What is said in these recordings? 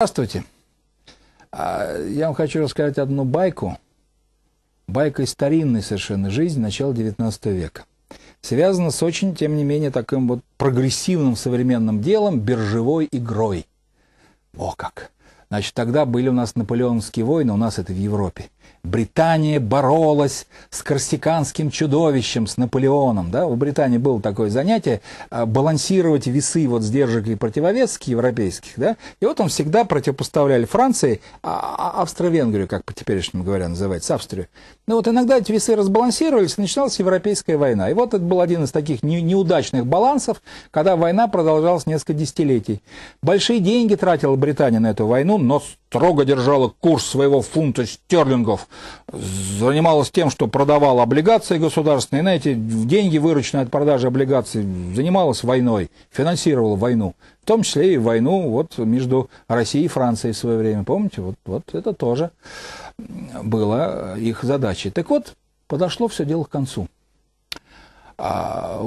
Здравствуйте. А, я вам хочу рассказать одну байку. Байка из старинной совершенно жизни начала XIX века. Связана с очень, тем не менее, таким вот прогрессивным современным делом, биржевой игрой. О как! Значит, тогда были у нас наполеоновские войны, у нас это в Европе. Британия боролась с корсиканским чудовищем, с Наполеоном. Да? У Британии было такое занятие а, балансировать весы вот сдержек и противовесских европейских. Да? И вот он всегда противопоставляли Франции, а, а, Австро-Венгрию, как по-теперешнему говоря называется, Австрию. Но ну вот иногда эти весы разбалансировались, и начиналась Европейская война. И вот это был один из таких неудачных балансов, когда война продолжалась несколько десятилетий. Большие деньги тратила Британия на эту войну, но строго держала курс своего фунта стерлингов, занималась тем, что продавала облигации государственные, знаете эти деньги, вырученные от продажи облигаций, занималась войной, финансировала войну, в том числе и войну вот между Россией и Францией в свое время, помните, вот, вот это тоже было их задачей. Так вот, подошло все дело к концу. А,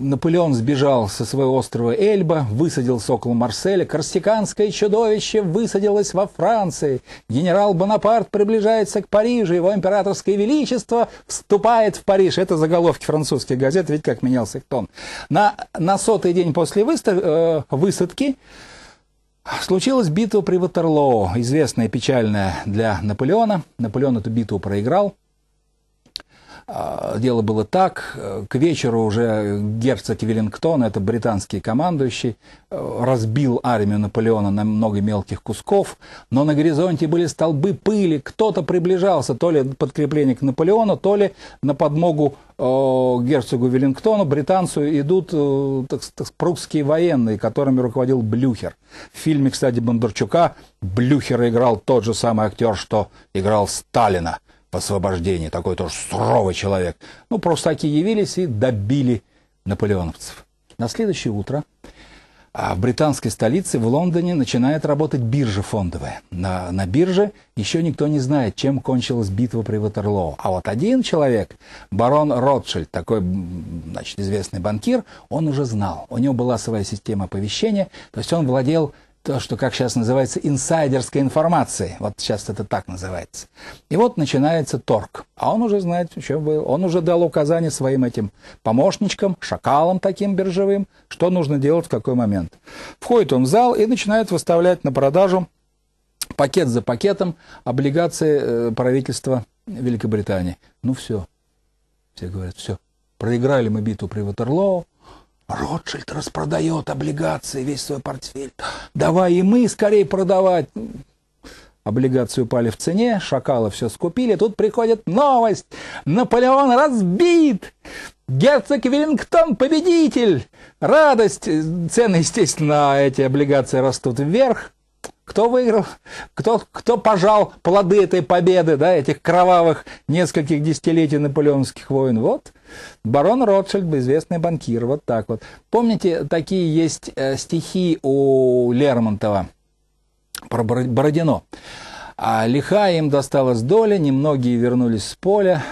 Наполеон сбежал со своего острова Эльба, высадился около Марселя. Корсиканское чудовище высадилось во Франции. Генерал Бонапарт приближается к Парижу. Его императорское величество вступает в Париж. Это заголовки французских газет. Ведь как менялся их тон. На, на сотый день после выстав, э, высадки Случилась битва при Ватерлоо, известная печальная для Наполеона. Наполеон эту битву проиграл. А, дело было так, э, к вечеру уже герцог Веллингтон, это британский командующий, э, разбил армию Наполеона на много мелких кусков, но на горизонте были столбы пыли, кто-то приближался, то ли подкрепление к Наполеону, то ли на подмогу э, герцогу Веллингтону, британцу идут так, так, прусские военные, которыми руководил Блюхер. В фильме, кстати, Бондарчука Блюхера играл тот же самый актер, что играл Сталина освобождении. Такой тоже суровый человек. Ну, просто простаки явились и добили наполеоновцев. На следующее утро а, в британской столице, в Лондоне, начинает работать биржа фондовая. На, на бирже еще никто не знает, чем кончилась битва при Ватерлоу. А вот один человек, барон Ротшильд, такой значит, известный банкир, он уже знал. У него была своя система оповещения, то есть он владел то, что как сейчас называется, инсайдерской информации. Вот сейчас это так называется. И вот начинается торг. А он уже знает, что был. Он уже дал указание своим этим помощничкам, шакалам таким биржевым, что нужно делать в какой момент. Входит он в зал и начинает выставлять на продажу пакет за пакетом облигации э, правительства Великобритании. Ну все. Все говорят, все. Проиграли мы битву при Ватерлоо, Ротшильд распродает облигации, весь свой портфель. Давай и мы скорее продавать. Облигации упали в цене, шакалы все скупили. Тут приходит новость. Наполеон разбит! Герцог Веллингтон победитель! Радость! Цены, естественно, эти облигации растут вверх. Кто выиграл? Кто, кто пожал плоды этой победы, да, этих кровавых нескольких десятилетий наполеонских войн? Вот Барон Ротшильд, известный банкир, вот так вот. Помните, такие есть э, стихи у Лермонтова про Бородино. А лиха им досталась доля, немногие вернулись с поля.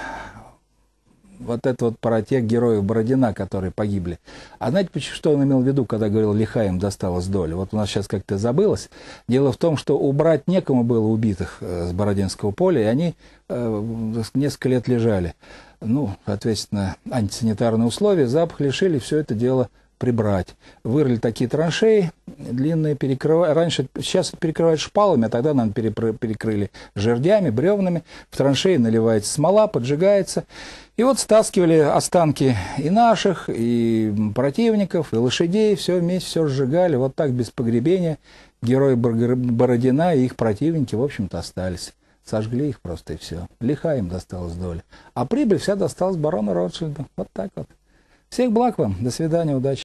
Вот это вот про тех героев Бородина, которые погибли. А знаете, что он имел в виду, когда говорил, лиха им досталась доля? Вот у нас сейчас как-то забылось. Дело в том, что убрать некому было убитых э, с Бородинского поля, и они э, несколько лет лежали ну, соответственно, антисанитарные условия, запах лишили, все это дело прибрать. Вырыли такие траншеи длинные, перекрывали. Раньше, сейчас перекрывают шпалами, а тогда нам перекрыли жердями, бревнами. В траншеи наливается смола, поджигается. И вот стаскивали останки и наших, и противников, и лошадей. Все вместе, все сжигали. Вот так без погребения герои Бородина и их противники, в общем-то, остались. Сожгли их просто и все. Лиха им досталась доля. А прибыль вся досталась барону Ротшильду. Вот так вот. Всех благ вам. До свидания, удачи.